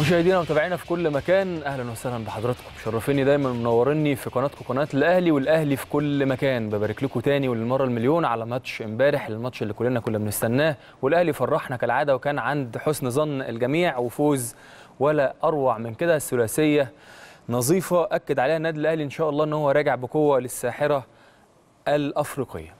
مشاهدينا ومتابعينا في كل مكان اهلا وسهلا بحضراتكم شرفيني دايما ومنورني في قناتكم قناه الاهلي والاهلي في كل مكان ببارك لكم تاني وللمره المليون على ماتش امبارح الماتش اللي كلنا كنا بنستناه والاهلي فرحنا كالعاده وكان عند حسن ظن الجميع وفوز ولا اروع من كده الثلاثيه نظيفه اكد عليها النادي الاهلي ان شاء الله ان هو راجع بقوه للساحره الافريقيه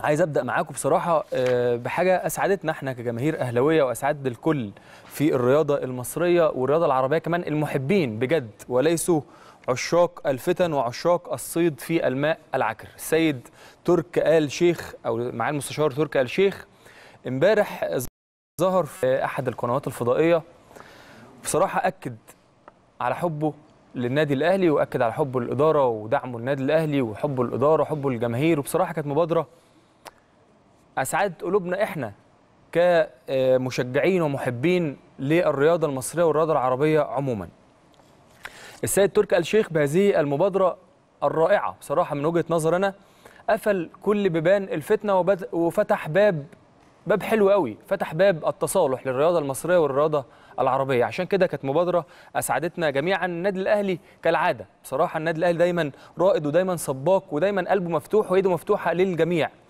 عايز ابدا معاكم بصراحه آه، بحاجه اسعدتنا احنا كجماهير اهلاويه واسعد الكل في الرياضه المصريه والرياضه العربيه كمان المحبين بجد وليسوا عشاق الفتن وعشاق الصيد في الماء العكر السيد ترك آل شيخ او معاه المستشار ترك آل شيخ امبارح ظهر في احد القنوات الفضائيه بصراحه اكد على حبه للنادي الاهلي واكد على حبه للاداره ودعمه للنادي الاهلي وحبه للاداره وحبه للجماهير وبصراحه كانت مبادره اسعاد قلوبنا احنا كمشجعين ومحبين للرياضه المصريه والرياضه العربيه عموما. السيد تركي آل بهذه المبادره الرائعه بصراحه من وجهه نظر انا قفل كل بيبان الفتنه وفتح باب باب حلو قوي فتح باب التصالح للرياضه المصريه والرياضه العربيه عشان كده كانت مبادره اسعدتنا جميعا النادي الاهلي كالعاده بصراحه النادي الاهلي دايما رائد ودايما سباق ودايما قلبه مفتوح وايده مفتوحه للجميع